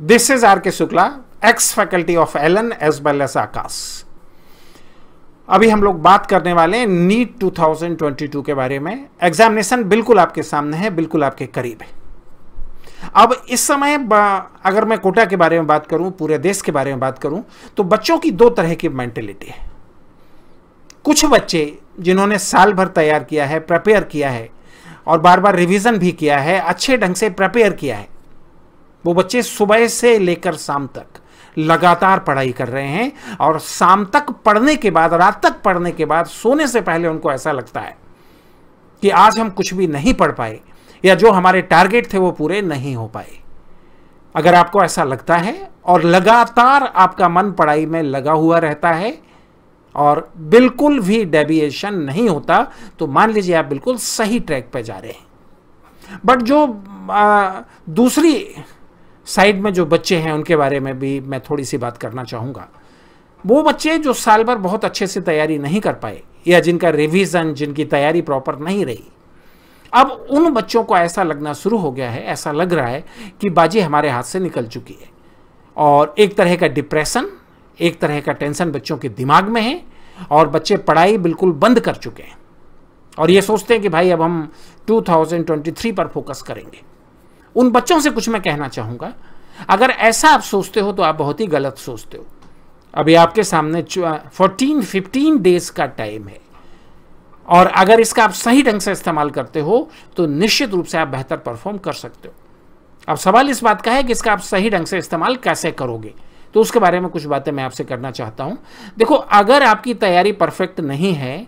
This is R.K. Shukla, ex faculty of Allen as well as आकाश अभी हम लोग बात करने वाले हैं नीट 2022 के बारे में एग्जामिनेशन बिल्कुल आपके सामने है बिल्कुल आपके करीब है अब इस समय अगर मैं कोटा के बारे में बात करूं पूरे देश के बारे में बात करूं तो बच्चों की दो तरह की मेंटेलिटी है कुछ बच्चे जिन्होंने साल भर तैयार किया है प्रिपेयर किया है और बार बार रिवीजन भी किया है अच्छे ढंग से प्रिपेयर किया है वो बच्चे सुबह से लेकर शाम तक लगातार पढ़ाई कर रहे हैं और शाम तक पढ़ने के बाद रात तक पढ़ने के बाद सोने से पहले उनको ऐसा लगता है कि आज हम कुछ भी नहीं पढ़ पाए या जो हमारे टारगेट थे वो पूरे नहीं हो पाए अगर आपको ऐसा लगता है और लगातार आपका मन पढ़ाई में लगा हुआ रहता है और बिल्कुल भी डेविएशन नहीं होता तो मान लीजिए आप बिल्कुल सही ट्रैक पर जा रहे हैं बट जो आ, दूसरी साइड में जो बच्चे हैं उनके बारे में भी मैं थोड़ी सी बात करना चाहूँगा वो बच्चे जो साल भर बहुत अच्छे से तैयारी नहीं कर पाए या जिनका रिविजन जिनकी तैयारी प्रॉपर नहीं रही अब उन बच्चों को ऐसा लगना शुरू हो गया है ऐसा लग रहा है कि बाजी हमारे हाथ से निकल चुकी है और एक तरह का डिप्रेशन एक तरह का टेंशन बच्चों के दिमाग में है और बच्चे पढ़ाई बिल्कुल बंद कर चुके हैं और ये सोचते हैं कि भाई अब हम 2023 पर फोकस करेंगे उन बच्चों से कुछ मैं कहना चाहूँगा अगर ऐसा आप सोचते हो तो आप बहुत ही गलत सोचते हो अभी आपके सामने फोर्टीन फिफ्टीन डेज का टाइम है और अगर इसका आप सही ढंग से इस्तेमाल करते हो तो निश्चित रूप से आप बेहतर परफॉर्म कर सकते हो अब सवाल इस बात का है कि इसका आप सही ढंग से इस्तेमाल कैसे करोगे तो उसके बारे में कुछ बातें मैं आपसे करना चाहता हूँ देखो अगर आपकी तैयारी परफेक्ट नहीं है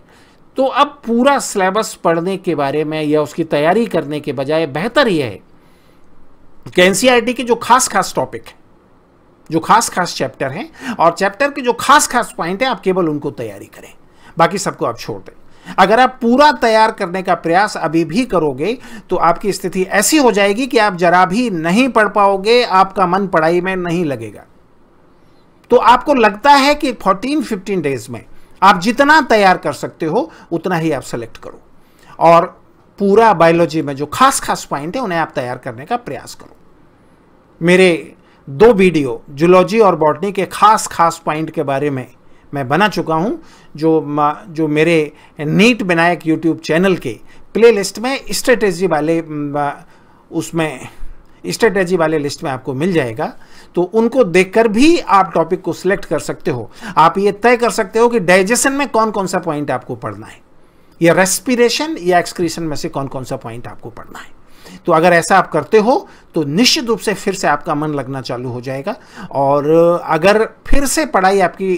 तो अब पूरा सिलेबस पढ़ने के बारे में या उसकी तैयारी करने के बजाय बेहतर यह है कि एनसीईआरटी e के जो खास खास टॉपिक है जो खास खास चैप्टर हैं और चैप्टर के जो खास खास पॉइंट हैं आप केवल उनको तैयारी करें बाकी सबको आप छोड़ दें अगर आप पूरा तैयार करने का प्रयास अभी भी करोगे तो आपकी स्थिति ऐसी हो जाएगी कि आप जरा भी नहीं पढ़ पाओगे आपका मन पढ़ाई में नहीं लगेगा तो आपको लगता है कि 14-15 डेज में आप जितना तैयार कर सकते हो उतना ही आप सेलेक्ट करो और पूरा बायोलॉजी में जो खास खास पॉइंट है उन्हें आप तैयार करने का प्रयास करो मेरे दो वीडियो जुलॉजी और बॉटनी के खास खास पॉइंट के बारे में मैं बना चुका हूं जो जो मेरे नीट विनायक यूट्यूब चैनल के प्लेलिस्ट में स्ट्रेटेजी वाले उसमें स्ट्रेटेजी वाले लिस्ट में आपको मिल जाएगा तो उनको देखकर भी आप टॉपिक को सिलेक्ट कर सकते हो आप ये तय कर सकते हो कि डाइजेशन में कौन कौन सा पॉइंट आपको पढ़ना है ये रेस्पिरेशन या एक्सक्रीशन में से कौन कौन सा पॉइंट आपको पढ़ना है तो अगर ऐसा आप करते हो तो निश्चित रूप से फिर से आपका मन लगना चालू हो जाएगा और अगर फिर से पढ़ाई आपकी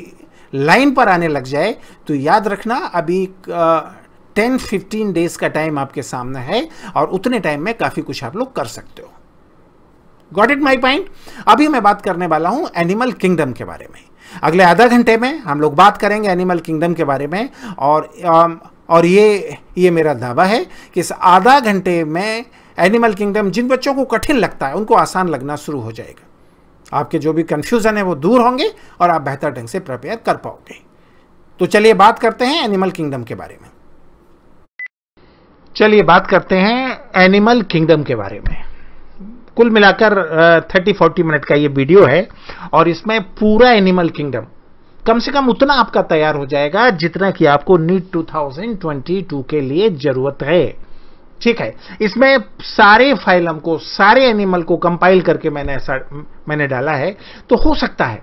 लाइन पर आने लग जाए तो याद रखना अभी टेन फिफ्टीन डेज का टाइम आपके सामने है और उतने टाइम में काफ़ी कुछ आप लोग कर सकते हो गॉट इट माई पॉइंट अभी मैं बात करने वाला हूं एनिमल किंगडम के बारे में अगले आधा घंटे में हम लोग बात करेंगे एनिमल किंगडम के बारे में और और ये ये मेरा दावा है कि इस आधा घंटे में एनिमल किंगडम जिन बच्चों को कठिन लगता है उनको आसान लगना शुरू हो जाएगा आपके जो भी कन्फ्यूज़न है वो दूर होंगे और आप बेहतर ढंग से प्रिपेयर कर पाओगे तो चलिए बात करते हैं एनिमल किंगडम के बारे में चलिए बात करते हैं एनिमल किंगडम के बारे में कुल मिलाकर थर्टी फोर्टी मिनट का ये वीडियो है और इसमें पूरा एनिमल किंगडम कम से कम उतना आपका तैयार हो जाएगा जितना कि आपको नीट 2022 के लिए जरूरत है ठीक है इसमें सारे फाइलम को सारे एनिमल को कंपाइल करके मैंने ऐसा मैंने डाला है तो हो सकता है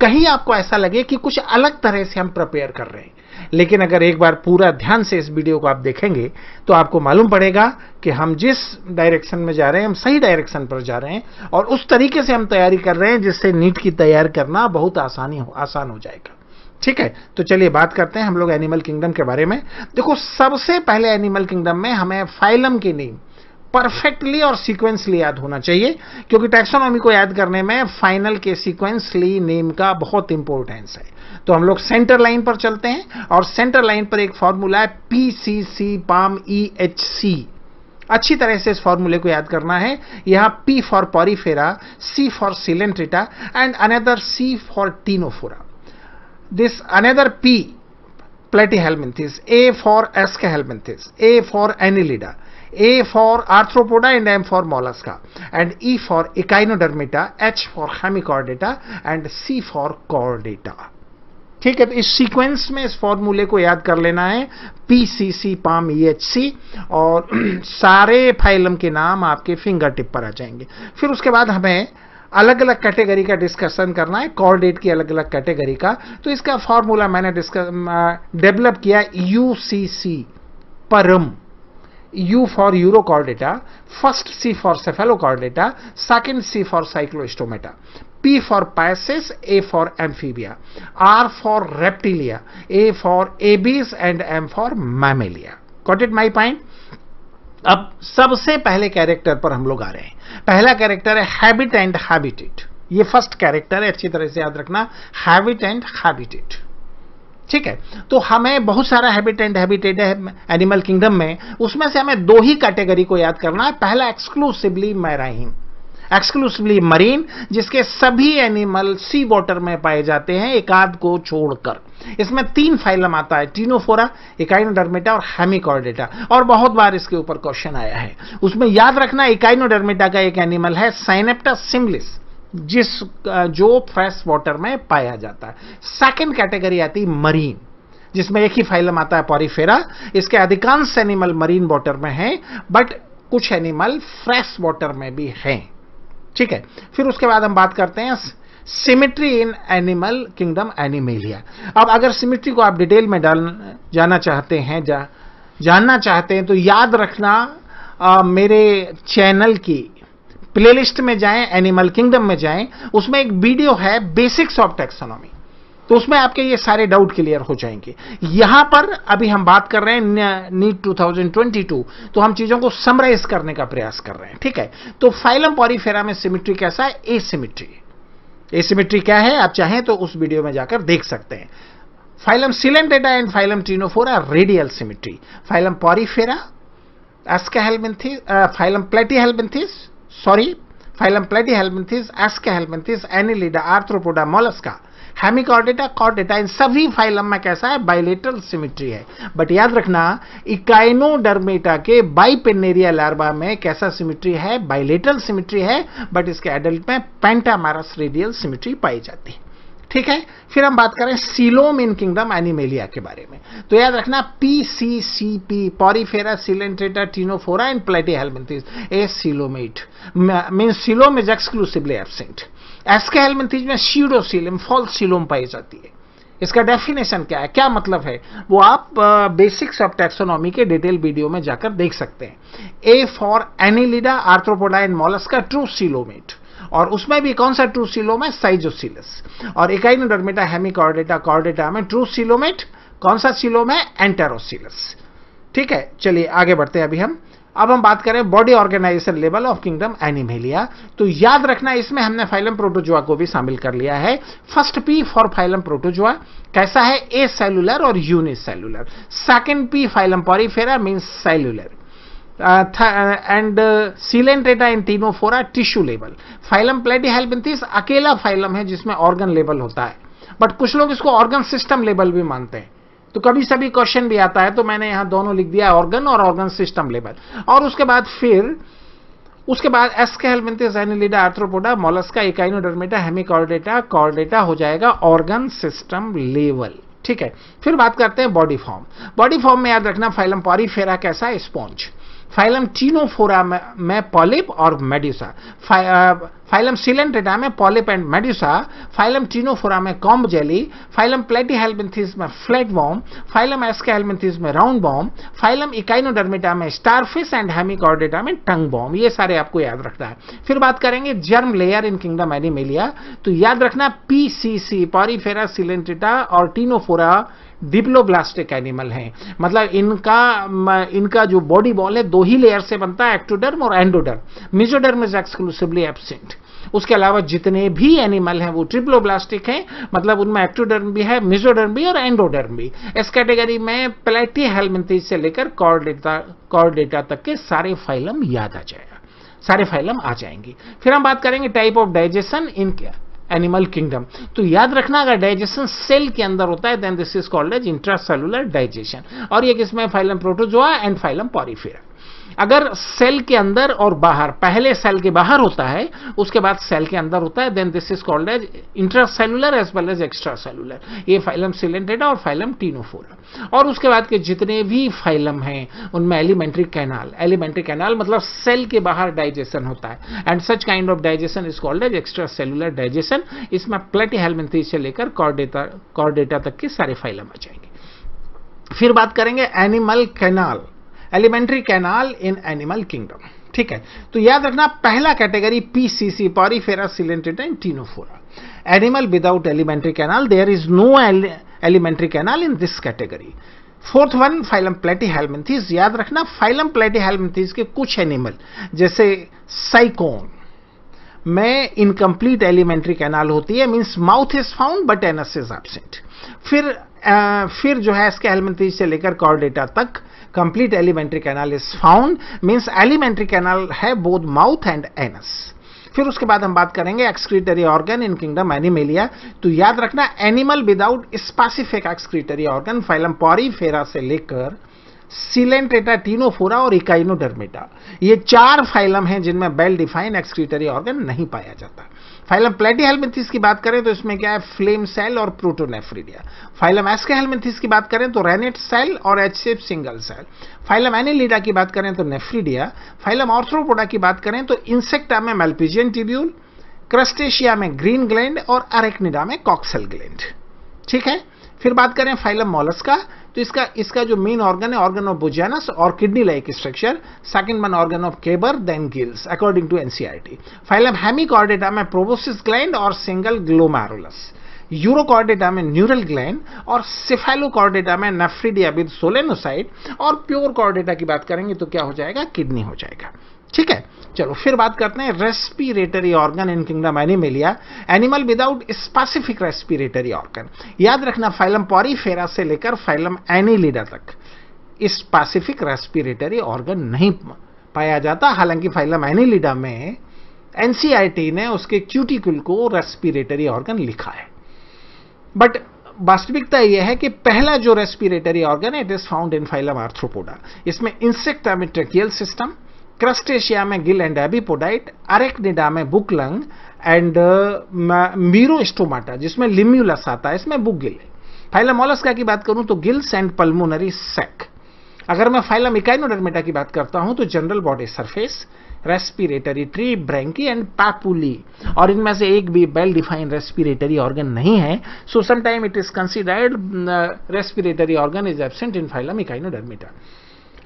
कहीं आपको ऐसा लगे कि कुछ अलग तरह से हम प्रिपेयर कर रहे हैं लेकिन अगर एक बार पूरा ध्यान से इस वीडियो को आप देखेंगे तो आपको मालूम पड़ेगा कि हम जिस डायरेक्शन में जा रहे हैं हम सही डायरेक्शन पर जा रहे हैं और उस तरीके से हम तैयारी कर रहे हैं जिससे नीट की तैयारी करना बहुत आसानी हो आसान हो जाएगा ठीक है तो चलिए बात करते हैं हम लोग एनिमल किंगडम के बारे में देखो सबसे पहले एनिमल किंगडम में हमें फाइलम की नेम परफेक्टली और सीक्वेंसली याद होना चाहिए क्योंकि टैक्सोनॉमी को याद करने में फाइनल के सीक्वेंसली नेम का बहुत इंपॉर्टेंस है तो हम लोग सेंटर लाइन पर चलते हैं और सेंटर लाइन पर एक फॉर्मूला है P C C pam E H C अच्छी तरह से इस फॉर्मूले को याद करना है यहां P for Porifera C for Coelenterata and another C for Ctenophora this another P Platyhelminthes A for Aschelminthes A for Annelida A for Arthropoda and M for Mollusca and E for Echinodermata H for Hemichordata and C for Chordata ठीक है तो इस sequence में इस फॉर्मूले को याद कर लेना है P C C pam E H C और सारे फाइलम के नाम आपके फिंगर टिप पर आ जाएंगे फिर उसके बाद हमें अलग अलग कैटेगरी का डिस्कशन करना है कॉर्डेट की अलग अलग कैटेगरी का तो इसका फॉर्मूला मैंने डेवलप किया यू सी सी परम U for Eurocordata, first C for Cephalocordata, second C for Cycloistomata. P for Pisces, A for Amphibia, R for Reptilia, A for Abyss and M for Mammalia. Got it my point? अब सबसे पहले character पर हम लोग आ रहे हैं पहला character है हैबिट एंड हैबिटेट ये फर्स्ट कैरेक्टर है अच्छी तरह से याद रखना हैबिट एंड हैबिटेट ठीक है तो हमें बहुत सारा हैबिट एंड हैबिटेट है एनिमल किंगडम में उसमें से हमें दो ही कैटेगरी को याद करना है पहला एक्सक्लूसिवली मैराइन एक्सक्लूसिवली मरीन जिसके सभी एनिमल सी वॉटर में पाए जाते हैं एक आध को छोड़कर इसमें तीन फाइलम आता है टीनोफोरा इकाइनोडर्मेटा और हेमिकॉर्डेटा और बहुत बार इसके ऊपर क्वेश्चन आया है उसमें याद रखना इकाइनोडर्मेटा का एक एनिमल है साइनेप्टा सिम्बलिस जिस जो फ्रेश वाटर में पाया जाता है सेकेंड कैटेगरी आती मरीन जिसमें एक ही फाइलम आता है पॉरीफेरा इसके अधिकांश एनिमल मरीन वाटर में हैं बट कुछ एनिमल फ्रेश वाटर में भी हैं ठीक है फिर उसके बाद हम बात करते हैं symmetry in animal kingdom Animalia अब अगर सिमिट्री को आप डिटेल में डाल जाना चाहते हैं जा, जानना चाहते हैं तो याद रखना आ, मेरे चैनल की प्लेलिस्ट में जाएं एनिमल किंगडम में जाएं उसमें एक वीडियो है बेसिक्स ऑफ टेक्सोनॉमी तो उसमें आपके ये सारे डाउट क्लियर हो जाएंगे यहां पर अभी हम बात कर रहे हैं नीट 2022 तो हम चीजों को समराइज करने का प्रयास कर रहे हैं ठीक है तो फाइलम पॉरीफेरा में सिमिट्री कैसा है ए सिमिट्री ए सिमिट्री क्या है आप चाहें तो उस वीडियो में जाकर देख सकते हैं phylum Coelenterata and phylum Ctenophora radial symmetry phylum Porifera Aschelminthes phylum platy Platyhelminthes sorry phylum platy Platyhelminthes Aschelminthes Annelida Arthropoda Mollusca Hemichordata Chordata इन सभी फाइलम में कैसा है बाइलेटरल सिमिट्री है बट याद रखना इकाइनोडर्मेटा के बाइपेनेरिया लार्वा में कैसा सिमिट्री है बाइलेटरल सिमिट्री है बट इसके एडल्ट में पेंटामारस रेडियल सिमिट्री पाई जाती है ठीक है फिर हम बात करें सीलोम इन किंगडम एनिमेलिया के बारे में तो याद रखना P C C P Porifera Coelenterata Ctenophora and platy Platyhelminthes acoelomate mean coelom is exclusively absent Aschelminthes में सीडोसीलम फॉल्स सिलोम पाई जाती है इसका डेफिनेशन क्या है क्या मतलब है वो आप बेसिक्स ऑफ टैक्सोनॉमी के डिटेल वीडियो में जाकर देख सकते हैं A for Annelida Arthropoda and Mollusca true coelomate और उसमें भी कौन सा ट्रू सिलोम है साइजोसिलस और इकाइनोडर्मेटा हेमिकॉर्डेटा कॉर्डेटा में ट्रू सिलोमेट कौन सा सिलोम है एंटेरोसिलस ठीक है चलिए आगे बढ़ते हैं अभी हम अब हम बात करें body organisation level of kingdom Animalia तो याद रखना इसमें हमने फाइलम प्रोटोजोआ को भी शामिल कर लिया है first P for phylum Protozoa कैसा है ए सेलुलर और unicellular second P phylum Porifera means cellular and uh, Coelen uh, and uh, Cylentata and tissue level phylum Platyhelminthes अकेला फाइलम है जिसमें ऑर्गन लेवल होता है बट कुछ लोग इसको ऑर्गन सिस्टम लेवल भी मानते हैं तो कभी सभी क्वेश्चन भी आता है तो मैंने यहां दोनों लिख दिया ऑर्गन और ऑर्गन सिस्टम लेवल और उसके बाद फिर उसके बाद Aschelminthes Annelida Arthropoda Mollusca Echinodermata Hemichordata Chordata हो जाएगा ऑर्गन सिस्टम लेवल ठीक है फिर बात करते हैं बॉडी फॉर्म बॉडी फॉर्म में याद रखना फाइलम पॉरीफेरा कैसा स्पॉन्ज फाइलम टीनोफोरा में, में पॉलिप और मेडिसा फाइलम सिलेंटेटा में polyp and medusa phylum Ctenophora में कॉम्ब जेली फाइलम प्लेटीहेल्मिंथिस में फ्लैट बॉम फाइलम एस्केहेल्मिंथिस में राउंड बॉम फाइलम इकाइनोडर्मेटा में स्टारफिश एंड हेमिकॉर्डेटा में टंग बॉम ये सारे आपको याद रखना है फिर बात करेंगे germ layer in kingdom Animalia तो याद रखना P C C Porifera Coelenterata और टीनोफोरा डिप्लोब्लास्टिक एनिमल हैं मतलब इनका इनका जो बॉडी बॉल है दो ही लेयर से बनता है एक्टोडर्म और endoderm mesoderm is exclusively absent उसके अलावा जितने भी एनिमल हैं वो ट्रिप्लोब्लास्टिक हैं मतलब उनमें एक्टोडर्म भी है मिजोडर्म भी और एंडोडर्म भी इस कैटेगरी में प्लेटी हेलमेंथीज से लेकर कॉर्डेटा कॉर्डेटा तक के सारे फाइलम याद आ जाएगा सारे फाइलम आ जाएंगे फिर हम बात करेंगे टाइप ऑफ डाइजेशन इनके एनिमल किंगडम तो याद रखना अगर डाइजेशन सेल के अंदर होता है then this is called as intracellular digestion और ये किसमें phylum Protozoa and phylum Porifera अगर सेल के अंदर और बाहर पहले सेल के बाहर होता है उसके बाद सेल के अंदर होता है then this is called as intracellular as well as extracellular ये फाइलम सिलेंटेड और फाइलम टीनोफोर और उसके बाद के जितने भी फाइलम हैं उनमें एलिमेंट्री कैनाल एलिमेंट्री कैनाल मतलब सेल के बाहर डाइजेशन होता है and such kind of digestion is called as extracellular digestion इसमें प्लेटी हेलमेंथी से लेकर कॉर्डेटा कॉर्डेटा तक के सारे फाइलम आ जाएंगे फिर बात करेंगे animal canal alimentary canal in animal kingdom ठीक है तो याद रखना पहला category PCC Porifera Coelenterata and Ctenophora animal without alimentary canal there is no alimentary canal in this category fourth one phylum Platyhelminthes याद रखना फाइलम प्लेटी Helminthes के कुछ एनिमल जैसे साइकोन में इनकम्प्लीट एलिमेंट्री कैनाल होती है means mouth is found but anus is absent फिर आ, फिर जो है इसके हेलमेंथीज से लेकर कॉर्डेटा तक complete alimentary canal is found means alimentary canal है बोध माउथ एंड एनस फिर उसके बाद हम बात करेंगे excretory organ in kingdom Animalia तो याद रखना animal without specific excretory organ phylum Porifera से लेकर सिलेंट्रेटा टीनोफोरा और इकाइनोडर्मेटा ये चार फाइलम हैं जिनमें बेल डिफाइन एक्सक्रीटरी ऑर्गन नहीं पाया जाता फाइलम प्लेटी हेलमिथीस की बात करें तो इसमें क्या है फ्लेम सेल और प्रोटोनेफ्रीडिया फाइलम एस्के हेलमिथीस की बात करें तो रेनेट सेल और H shaped single cell phylum Annelida की बात करें तो नेफ्रीडिया फाइलम ऑर्थ्रोपोडा की बात करें तो इंसेक्टा में मेल्पिजियन ट्यूब्यूल क्रस्टेशिया में ग्रीन ग्लैंड और अरेक्निडा में कॉक्सल ग्लैंड ठीक है फिर बात करें फाइलम मोलस्का तो इसका इसका जो मेन ऑर्गन है ऑर्गन ऑफ बुजानस और kidney like structure second one organ of Keber then gills according to NCERT phylum Hemichordata में प्रोबोसिस ग्लैंड और सिंगल ग्लोमारोलस यूरोकॉर्डेटा में न्यूरल ग्लैंड और सिफेलोकॉर्डेटा में नेफ्रीडिया विद सोलेनोसाइड और pure Chordata की बात करेंगे तो क्या हो जाएगा किडनी हो जाएगा ठीक है चलो फिर बात करते हैं respiratory organ in kingdom Animalia animal without specific respiratory organ याद रखना फाइलम पॉरीफेरा से लेकर फाइलम एनिलिडा तक स्पेसिफिक रेस्पिरेटरी ऑर्गन नहीं पाया जाता हालांकि फाइलम एनिलिडा में एनसीआईटी ने उसके क्यूटिकुल को रेस्पिरेटरी ऑर्गन लिखा है बट वास्तविकता यह है कि पहला जो रेस्पिरेटरी ऑर्गन है it is found in phylum Arthropoda इसमें इंसेक्ट एमिट्रेकियल सिस्टम क्रस्टेशिया में गिल एंड एबीपोडाइट अरेक्निडा में बुकलंग एंड मीरो स्टोमाटा जिसमें लिम्यूलस आता है इसमें बुक गिल फाइलमोलस्का की बात करूं तो गिल्स एंड पल्मोनरी सेक अगर मैं फाइलम इकाइनोडर्मेटा की बात करता हूं तो general body surface respiratory tree branchiae and papulae और इनमें से एक भी वेल डिफाइंड रेस्पिरेटरी ऑर्गन नहीं है so sometime it is considered respiratory organ is absent in phylum Echinodermata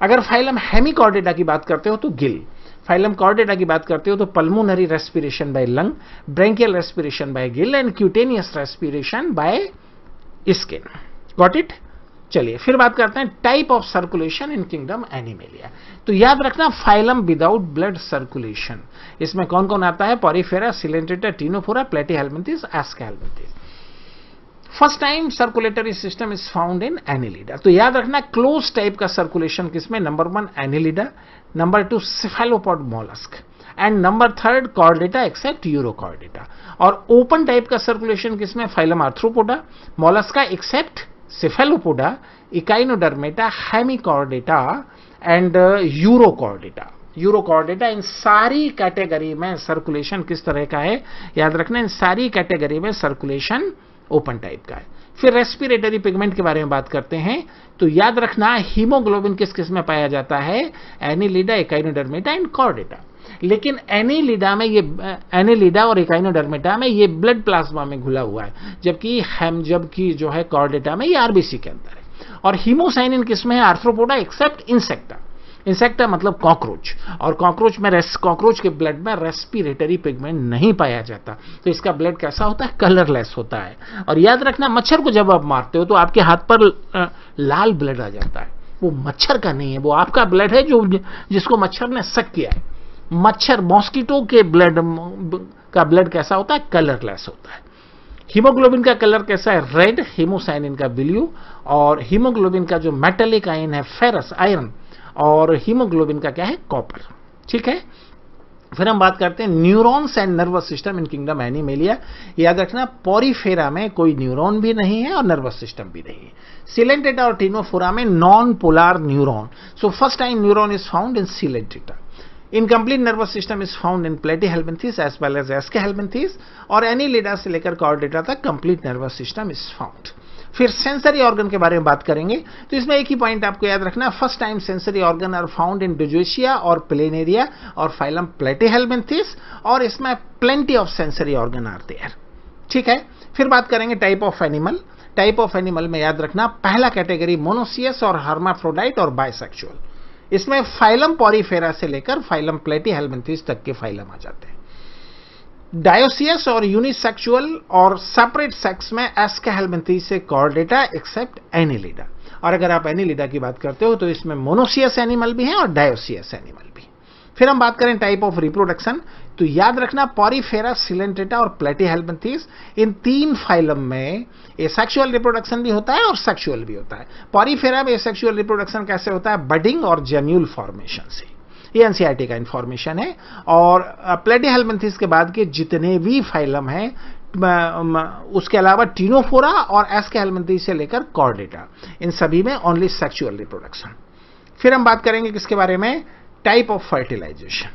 अगर फाइलम हेमिकॉर्डेटा कॉर्डेटा की बात करते हो तो गिल फाइलम कॉर्डेटा की बात करते हो तो pulmonary respiration by lung branchial respiration by gill and cutaneous respiration by skin got it चलिए फिर बात करते हैं type of circulation in kingdom Animalia तो याद रखना फाइलम विदाउट ब्लड सर्कुलेशन इसमें कौन कौन आता है Porifera Coelenterata Ctenophora Platyhelminthes helminthes first time circulatory system is found in Annelida तो याद रखना क्लोज टाइप का सर्कुलेशन किसमें number one Annelida number two cephalopod mollusc and number third Chordata except Urochordata और ओपन टाइप का circulation किसमें phylum Arthropoda Mollusca except Cephalopoda Echinodermata Hemichordata and Urochordata Urochordata इन सारी कैटेगरी में सर्कुलेशन किस तरह का है याद रखना इन सारी कैटेगरी में सर्कुलेशन ओपन टाइप का है फिर रेस्पिरेटरी पिगमेंट के बारे में बात करते हैं तो याद रखना हीमोग्लोबिन किस किस में पाया जाता है एनिलिडा इकाइनोडर्मेटा एंड कॉर्डेटा लेकिन एनिलिडा में ये एनिलिडा और इकाइनोडर्मेटा में ये ब्लड प्लाज्मा में घुला हुआ है जबकि हेम जबकि जो है कॉर्डेटा में ये आरबीसी के अंदर है और हीमोसाइनिन किस में है आर्थ्रोपोडा एक्सेप्ट इंसेक्टा इंसेक्ट है मतलब कॉकरोच और कॉकरोच में रेस कॉकरोच के ब्लड में रेस्पिरेटरी पिगमेंट नहीं पाया जाता तो इसका ब्लड कैसा होता है कलरलेस होता है और याद रखना मच्छर को जब आप मारते हो तो आपके हाथ पर लाल ब्लड आ जाता है वो मच्छर का नहीं है वो आपका ब्लड है जो जिसको मच्छर ने सक किया है मच्छर मॉस्किटो के ब्लड का ब्लड कैसा होता है कलरलेस होता है हीमोग्लोबिन का कलर कैसा है रेड हीमोसाइनिन का ब्लू और हीमोग्लोबिन का जो मेटेलिक आयन है फेरस आयरन और हीमोग्लोबिन का क्या है कॉपर ठीक है फिर हम बात करते हैं neurons and nervous system in kingdom Animalia याद रखना पोरीफेरा में कोई न्यूरॉन भी नहीं है और नर्वस सिस्टम भी नहीं है सिलेंटेटा और टीनोफोरा में non polar neuron so first time neuron is found in Coelenterata incomplete nervous system is found in Platyhelminthes as well as Aschelminthes और एनी लेडा से लेकर कॉर्डेटा तक complete nervous system is found फिर sensory organ के बारे में बात करेंगे तो इसमें एक ही पॉइंट आपको याद रखना first time sensory organ are found in डिजोशिया और एरिया और फाइलम प्लेटेहेलमेंथिस और इसमें plenty of sensory organ are there ठीक है फिर बात करेंगे type of animal type of animal में याद रखना पहला कैटेगरी मोनोसियस और हार्माफ्रोडाइट और बायसेक्चुअल इसमें फाइलम पॉरीफेरा से लेकर फाइलम प्लेटी हेलमेंथिस तक के फाइलम आ जाते हैं डायोसियस और यूनिसेक्सुअल और सेपरेट सेक्स में एस्केहेलमेंथी से कॉर्डेटा एक्सेप्ट एनिलिडा और अगर आप एनिलिडा की बात करते हो तो इसमें मोनोसियस एनिमल भी हैं और डायोसियस एनिमल भी फिर हम बात करें टाइप ऑफ रिप्रोडक्शन तो याद रखना पॉरीफेरा सिलेंटेटा और प्लेटी हेलमेंथीस इन तीन फाइलम में एसेक्सुअल रिप्रोडक्शन भी होता है और सेक्सुअल भी होता है पॉरीफेरा में एसेक्सुअल रिप्रोडक्शन कैसे होता है बडिंग और जेन्यूल फॉर्मेशन से ये एनसीईआरटी का इंफॉर्मेशन है और प्लेटी हेलमेंथिस के बाद के जितने भी फाइलम हैं उसके अलावा टीनोफोरा और के हेलमेंथिस से लेकर कॉर्डेटा इन सभी में ओनली सेक्चुअल रिप्रोडक्शन फिर हम बात करेंगे किसके बारे में टाइप ऑफ फर्टिलाइजेशन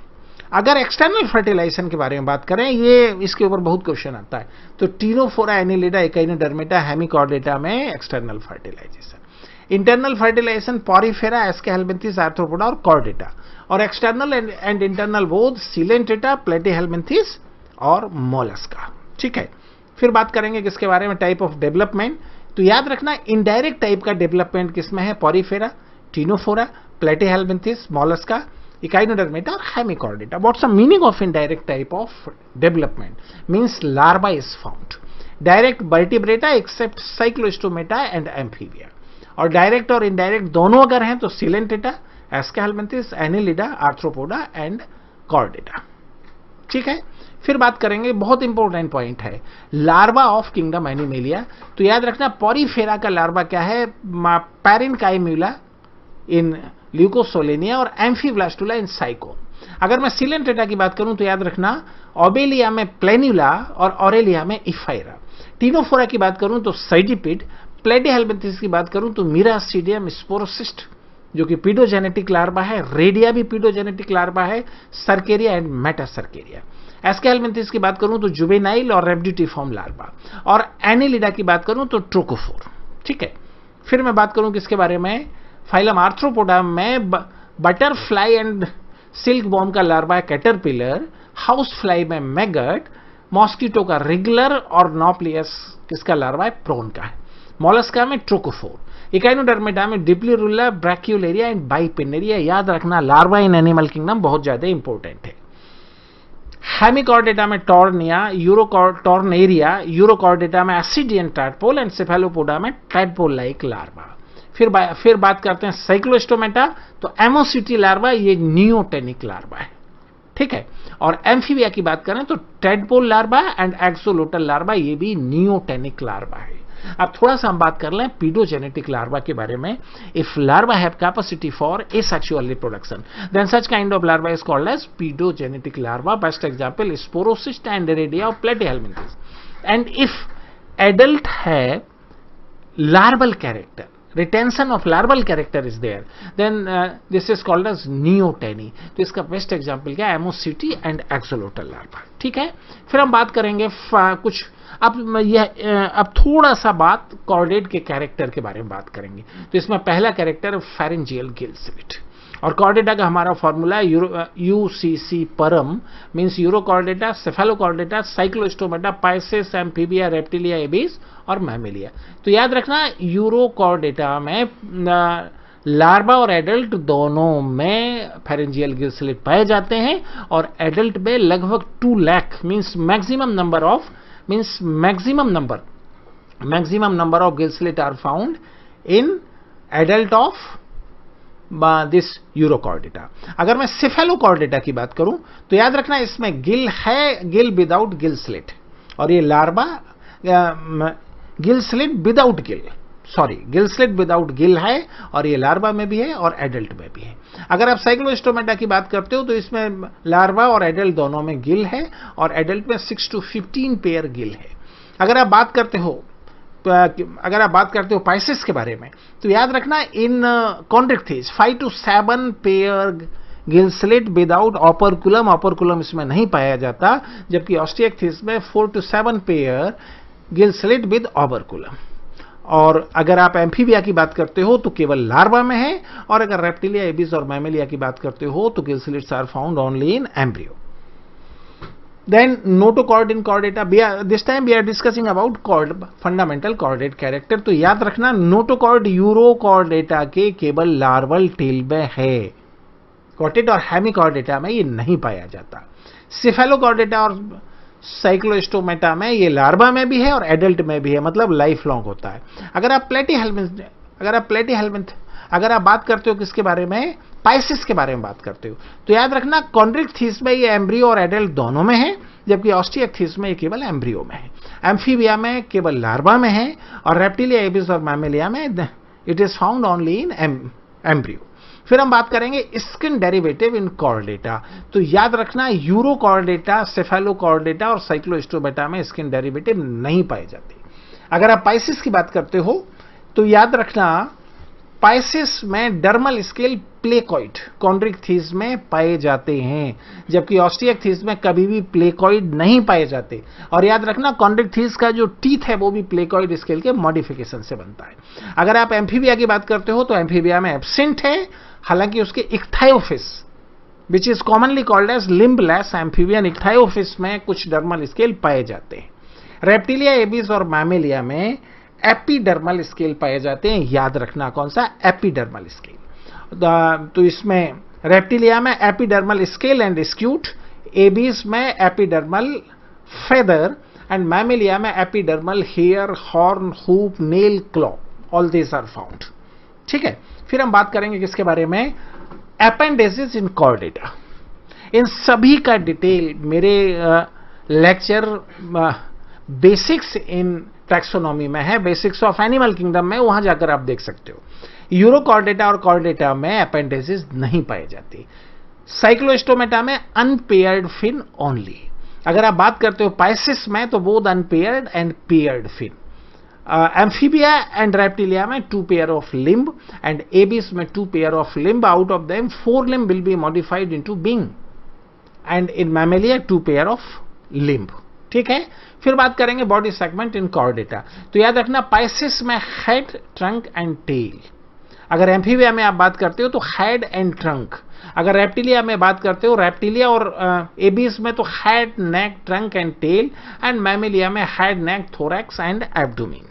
अगर एक्सटर्नल फर्टिलाइजेशन के बारे में बात करें ये इसके ऊपर बहुत क्वेश्चन आता है तो टीनोफोरा एनिलिडा एकटा हेमिकॉर्डेटा में external fertilisation internal fertilisation Porifera helminthes Arthropoda और कॉर्डेटा और external and internal both Coelenterata Platyhelminthes और मोलस्का ठीक है फिर बात करेंगे किसके बारे में टाइप ऑफ डेवलपमेंट तो याद रखना इनडायरेक्ट टाइप का डेवलपमेंट किसमें है Porifera Ctenophora Platyhelminthes Mollusca echinodermata और Hemichordata What's the meaning of indirect type of development means larva is found direct vertebrata except Cyclostomata and amphibia. और डायरेक्ट और indirect दोनों अगर हैं तो Coelenterata Aschelminthes Annelida Arthropoda and Chordata ठीक है फिर बात करेंगे बहुत इंपॉर्टेंट पॉइंट है लार्वा ऑफ किंगडम एनिमेलिया तो याद रखना पॉरीफेरा का लार्वा क्या है पैरिन काइम्यूला इन ल्यूकोसोलेनिया और एम्फीब्लास्टुला इन साइको अगर मैं सिलेंटेटा की बात करूं तो याद रखना ओबेलिया में प्लेन्यूला और ऑरेलिया में इफाइरा टीनोफोरा की बात करूं तो साइडिपिड प्लेडी हेलमेंथिस की बात करूं तो मीरासीडियम स्पोरोसिस्ट जो कि पीडोजेनेटिक लार्वा है रेडिया भी पीडोजेनेटिक लार्वा है cercaria and metacercaria Aschelminthes की बात करूं तो जुबेनाइल और रेबड्यूटीफॉर्म लार्वा और एनिलिडा की बात करूं तो ट्रोकोफोर ठीक है फिर मैं बात करूं किसके बारे में फाइलम आर्थ्रोपोडा में बटरफ्लाई एंड सिल्क बॉम का लार्वा है कैटरपिलर हाउस फ्लाई में मैगट मॉस्किटो का रेगुलर और नॉपलियस किसका लार्वा है प्रोन का है मोलस्का में ट्रोकोफोर इकाइनोडर्मेटा में डिप्लीरुला ब्रैक्यूलेरिया एंड बाईपेनेरिया याद रखना लार्वा इन एनिमल किंगडम बहुत ज्यादा इंपॉर्टेंट है हेमिकॉर्डेटा में टॉर्निया यूरो यूरोटॉर्नेरिया यूरोकॉर्डेटा में एसिडियन टैटपोल एंड सेफेलोपोडा में टैटपोल लाइक लार्वा फिर बा, फिर बात करते हैं साइक्लोस्टोमेटा तो एमोसिटी लार्वा ये नियोटेनिक लार्वा है ठीक है और एम्फीबिया की बात करें तो tadpole larva and axolotl larva ये भी नियोटेनिक लार्वा है अब थोड़ा सा हम बात कर लें पीडोजेनेटिक लार्वा के बारे में if larva have capacity for a sexual reproduction then such kind of larva is called as paedogenetic larva best example sporocyst and redia of Platyhelminthes and if adult है larval character retention of larval character is there then uh, this is called as neoteny तो इसका best example क्या एमोसिटी and axolotl larva ठीक है फिर हम बात करेंगे कुछ अब यह अब थोड़ा सा बात कॉर्डेट के कैरेक्टर के बारे में बात करेंगे तो इसमें पहला कैरेक्टर फेरेंजियल गिल सिलिट और कॉर्डेटा का हमारा फॉर्मूला है यू सी सी परम means Urochordata Cephalochordata Cyclostomata Pisces Amphibia Reptilia Aves और मैमिलिया तो याद रखना यूरोकॉर्डेटा में लार्वा uh, और एडल्ट दोनों में फेरेंजियल गिल्सलेट पाए जाते हैं और एडल्ट में लगभग two lakh means maximum number of means maximum number maximum number of gill slit are found in adult of this Urochordata अगर मैं सिफेलोकॉर्डेटा की बात करूं तो याद रखना इसमें गिल है गिल विदाउट गिल स्लिट और ये larva gill slit without gill sorry gill slit without gill है और ये लार्बा में भी है और एडल्ट में भी है अगर आप साइक्लोस्टोमेटा की बात करते हो तो इसमें लार्बा और एडल्ट दोनों में गिल है और एडल्ट में six to fifteen pair gill है अगर आप बात करते हो तो, अगर आप बात करते हो पाइसिस के बारे में तो याद रखना in Chondrichthyes five to seven pair gill slit without operculum operculum इसमें नहीं पाया जाता जबकि ऑस्टियकथीज में four to seven pair gill slit with operculum और अगर आप एम्फीबिया की बात करते हो तो केवल लार्वा में है और अगर रेप्टिलिया एबिस और मैमिलिया की बात करते हो तो gill slits are found only in embryo Then notochord in chordata. We are, this time we are discussing about chord fundamental chordate character. तो याद रखना notochord यूरोकॉर्डेटा के केवल लार्वल टेल में है कॉर्डेट और हेमिकॉर्डेटा में ये नहीं पाया जाता सिफेलोकॉर्डेटा और साइक्लोस्टोमेटा में ये लार्वा में भी है और एडल्ट में भी है मतलब लाइफ लॉन्ग होता है अगर आप प्लेटी हेलमेंट अगर आप प्लेटी हेलमेंट अगर आप बात करते हो किसके बारे में पाइसिस के बारे में बात करते हो तो याद रखना कॉन्ड्रिक थीस में ये एम्ब्रियो और एडल्ट दोनों में है जबकि ऑस्टियक थीस में ये केवल एम्ब्रियो में है एम्फीबिया में केवल लार्वा में है और रेप्टिलिया एबिस और मैमिलिया में it is found only in embryo फिर हम बात करेंगे स्किन डेरिवेटिव इन कॉर्डेटा तो याद रखना यूरो कॉर्डेटा सेफेलो कॉर्डेटा और साइक्लोस्टोबेटा में स्किन डेरिवेटिव नहीं पाए जाते अगर आप पाइसिस की बात करते हो तो याद रखना पाइसिस में dermal scale placoid Chondrichthyes में पाए जाते हैं जबकि ऑस्ट्रियक थीज में कभी भी प्लेकॉइड नहीं पाए जाते और याद रखना कॉन्ड्रिक थीज का जो टीथ है वो भी प्लेकॉइड स्केल के मॉडिफिकेशन से बनता है अगर आप एम्फीबिया की बात करते हो तो एम्फीबिया में एबसेंट है हालांकि उसके Ichthyophis which is commonly called as limbless amphibian Ichthyophis में कुछ डर्मल स्केल पाए जाते हैं रेप्टिलिया एबिस और मैमिलिया में एपिडर्मल स्केल पाए जाते हैं याद रखना कौन सा एपिडर्मल स्केल तो इसमें रेप्टिलिया में epidermal scale and scute Aves में एपिडर्मल फेदर एंड मैमिलिया में epidermal hair horn hoof nail claw all this are found ठीक है फिर हम बात करेंगे किसके बारे में एपेंडेजेस इन कॉर्डेटा इन सभी का डिटेल मेरे लेक्चर बेसिक्स इन टैक्सोनॉमी में है बेसिक्स ऑफ एनिमल किंगडम में वहां जाकर आप देख सकते हो यूरोकॉर्डेटा और कॉर्डेटा में अपेंडेसिस नहीं पाई जाती साइक्लोस्टोमेटा में अनपेयर्ड फिन ओनली अगर आप बात करते हो पाइसिस में तो both unpaired and paired fin Amphibia and Reptilia में two pair of limb and Aves में two pair of limb out of them fore limb will be modified into wing and in Mammalia two pair of limb ठीक है फिर बात करेंगे body segment in Chordata तो याद रखना Pisces में हेड ट्रंक एंड टेल अगर एम्फीविया में आप बात करते हो तो हेड एंड ट्रंक अगर रेप्टिलिया में बात करते हो रेप्टिलिया और एबीस में तो head neck trunk and tail and Mammalia में head neck thorax and abdomen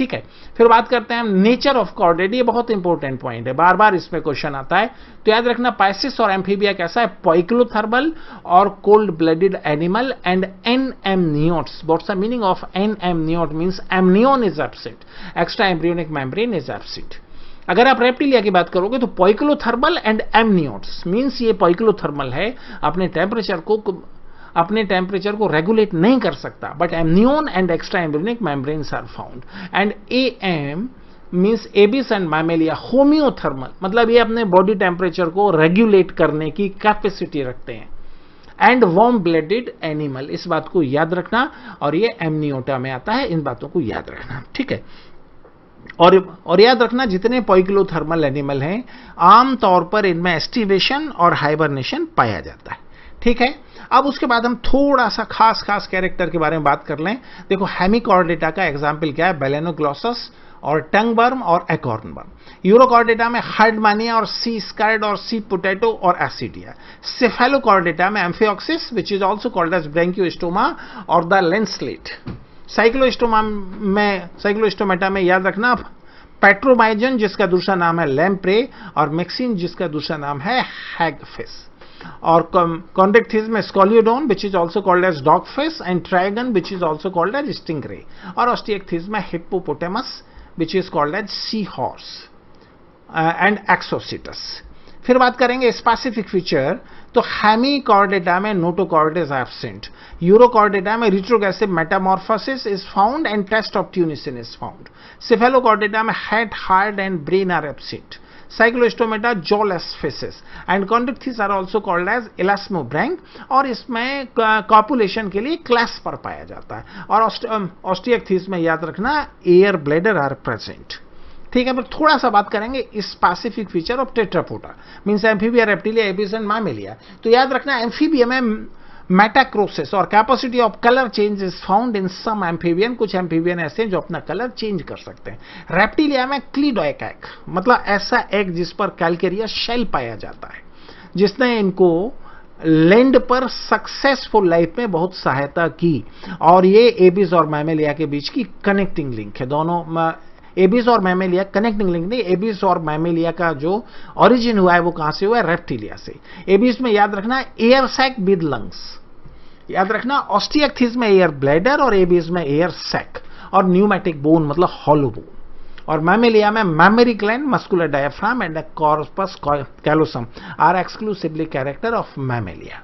ठीक है फिर बात करते हैं नेचर ऑफ कॉर्डेड ये बहुत इंपॉर्टेंट पॉइंट है बार बार इसमें क्वेश्चन आता है तो याद रखना पाइसिस और एम्फीबिया कैसा है पॉइक्लोथर्मल और cold blooded animal and anamniotes what's the meaning of anamniote means amnion is absent extra embryonic membrane is absent अगर आप रेप्टिलिया की बात करोगे तो पॉइक्लोथर्मल एंड एमनियोट्स मीन्स ये पॉइक्लोथर्मल है अपने टेम्परेचर को अपने टेम्परेचर को रेगुलेट नहीं कर सकता but amnion and extra embryonic membranes are found and A M means Aves and Mammalia homeothermal मतलब ये अपने बॉडी टेम्परेचर को रेगुलेट करने की कैपेसिटी रखते हैं एंड वॉर्म ब्लडेड एनिमल इस बात को याद रखना और ये एमनियोटा में आता है इन बातों को याद रखना ठीक है और और याद रखना जितने पॉइक्लोथर्मल एनिमल हैं आमतौर पर इनमें एस्टिवेशन और हाइबरनेशन पाया जाता है ठीक है अब उसके बाद हम थोड़ा सा खास खास कैरेक्टर के बारे में बात कर लें देखो हेमिकॉर्डेटा का एग्जाम्पल क्या है बेलेनोग्लॉसस और टंग बर्म और एकॉर्नबर्म बर्म यूरोकॉर्डेटा में हार्डमानिया और सी स्कर्ड और सी पोटैटो और एसिडिया सेफेलोकॉर्डेटा में Amphioxus which is also called as Branchiostoma और द लेंसलेट साइक्लोस्टोमा में साइक्लोस्टोमेटा में याद रखना आप पेट्रोमाइजन जिसका दूसरा नाम है लैम्प्रे और मैक्सिन जिसका दूसरा नाम है हैगफिस और कॉन्डेक्थीज में Scoliodon which is also called as dog fish and Trygon which is also called as sting ray और ऑस्टियक्थीज में hippopotamus which is called as sea horse and Exocoetus फिर बात करेंगे स्पेसिफिक फीचर तो हैमी कॉर्डेटा में notochord is absent Urochordata में retrogressive metamorphosis is found and test of tunicin is found Cephalochordata में head heart and brain are absent Cyclostomata jawless fishes and कॉन्डक्थिस are also called as elasmobranch और इसमें copulation के लिए class पर पाया जाता है और ऑस्टियक्थिस um, में याद रखना एयर ब्लेडर आर प्रेजेंट ठीक है पर थोड़ा सा बात करेंगे specific feature of Tetrapoda means Amphibia Reptilia Aves and Mammalia तो याद रखना एम्फीबिया में मेटाक्रोसिस और capacity of colour change is found in some amphibian कुछ एम्फीवियन ऐसे हैं जो अपना कलर चेंज कर सकते हैं रेप्टिलिया में क्लीडोइक एग मतलब ऐसा एग जिस पर कैलकेरिया शेल पाया जाता है जिसने इनको लैंड पर सक्सेसफुल लाइफ में बहुत सहायता की और ये एबिस और मैमेलिया के बीच की कनेक्टिंग लिंक है दोनों एबिस और मैमेलिया कनेक्टिंग लिंक नहीं एबिस और मैमेलिया का जो ओरिजिन हुआ है वो कहां से हुआ है रेप्टिलिया से एबिस में याद रखना एयर सैक विद लंग्स याद रखना ऑस्टियक्थिस में एयर ब्लैडर और एबीज में एयर सैक और न्यूमेटिक बोन मतलब हॉलो बोन और मैमेलिया में mammary gland muscular diaphragm and corpus callosum are exclusively character of Mammalia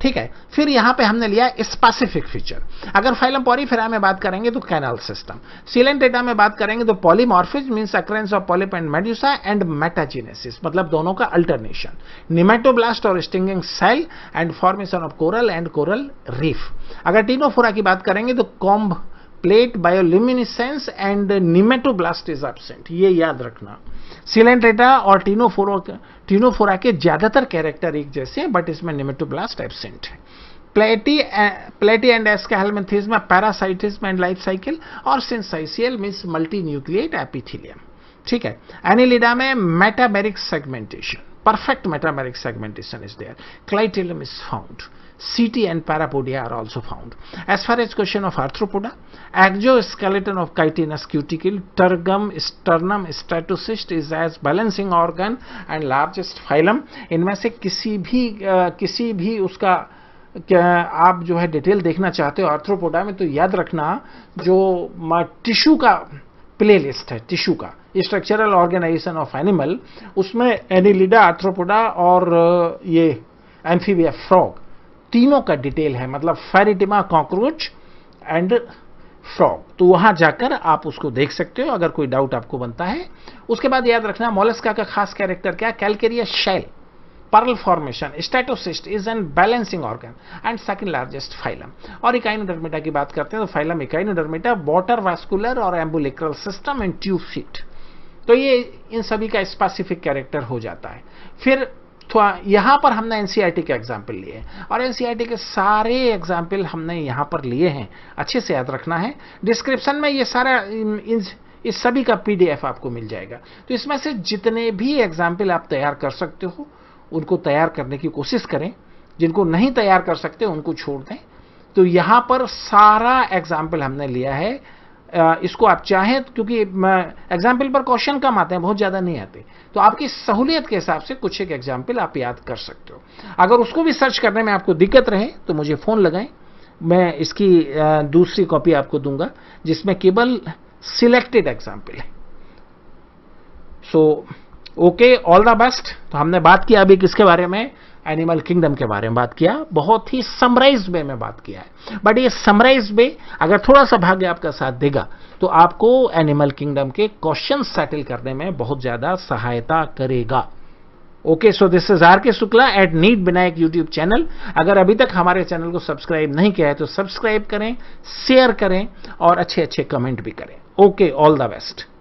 ठीक है फिर यहां पे हमने लिया स्पेसिफिक फीचर अगर फाइलम पॉरीफेरा में बात करेंगे तो कैनल सिस्टम सिलेंटेटा में बात करेंगे तो polymorphism means occurrence of polyp and medusa and metagenesis मतलब दोनों का अल्टरनेशन निमेटोब्लास्ट और stinging cell and formation of coral and coral reef अगर टीनोफोरा की बात करेंगे तो comb plate bioluminescence and nematoblast is absent ये याद रखना सिलेंड्रेटा और टीनोफोरो टीनोफोरा के ज्यादातर कैरेक्टर एक जैसे हैं बट इसमें निमेटोब्लास्ट एबसेंट है platy platy and Aschelminthes parasitism and life cycle और syncytial means multi nucleate epithelium ठीक है एनिलिडा में metameric segmentation perfect metameric segmentation is there clitellum is found CT and parapodia are also found. As far as question of arthropoda, exoskeleton of chitinous cuticle, tergum, sternum, stratocyst is as balancing organ and largest phylum. इनमें से किसी भी आ, किसी भी उसका क्या आप जो है डिटेल देखना चाहते हो आर्थ्रोपोडा में तो याद रखना जो टिश्यू का प्लेलिस्ट है टिश्यू का स्ट्रक्चरल ऑर्गेनाइजेशन ऑफ एनिमल उसमें एनिलिडा आर्थ्रोपोडा और ये एम्फीबिया फ्रॉग तीनों का डिटेल है मतलब फेरिटिमा कॉकरोच एंड फ्रॉग तो वहां जाकर आप उसको देख सकते हो अगर कोई डाउट आपको बनता है उसके बाद याद रखना मोलस्का का खास कैरेक्टर क्या calcareous shell pearl formation statocyst is an balancing organ and second largest phylum और इकाइन डरमेटा की बात करते हैं तो phylum Echinodermata water vascular और ambulacral system and tube feet तो ये इन सभी का स्पेसिफिक कैरेक्टर हो जाता है फिर तो पर हमने एन e के एग्जाम्पल लिए और एन e के सारे एग्जाम्पल हमने यहां पर लिए हैं अच्छे से याद रखना है डिस्क्रिप्शन में ये सारा इन, इस सभी का पीडीएफ आपको मिल जाएगा तो इसमें से जितने भी एग्जाम्पल आप तैयार कर सकते हो उनको तैयार करने की कोशिश करें जिनको नहीं तैयार कर सकते उनको छोड़ दें तो यहां पर सारा एग्जाम्पल हमने लिया है इसको आप चाहें क्योंकि एग्जाम्पल पर क्वेश्चन कम आते हैं बहुत ज़्यादा नहीं आते तो आपकी सहूलियत के हिसाब से कुछ एक एग्जाम्पल आप याद कर सकते हो अगर उसको भी सर्च करने में आपको दिक्कत रहे तो मुझे फ़ोन लगाएं मैं इसकी दूसरी कॉपी आपको दूंगा जिसमें केवल सिलेक्टेड एग्जाम्पल है so okay all the best तो हमने बात किया अभी किसके बारे में एनिमल किंगडम के बारे में बात किया बहुत ही समराइज वे में बात किया है बट ये समराइज वे अगर थोड़ा सा भाग्य आपका साथ देगा तो आपको एनिमल किंगडम के क्वेश्चन सेटल करने में बहुत ज्यादा सहायता करेगा okay so this is R K Shukla at NEET Vinayak YouTube channel अगर अभी तक हमारे चैनल को सब्सक्राइब नहीं किया है तो सब्सक्राइब करें शेयर करें और अच्छे अच्छे कमेंट भी करें ओके ऑल द बेस्ट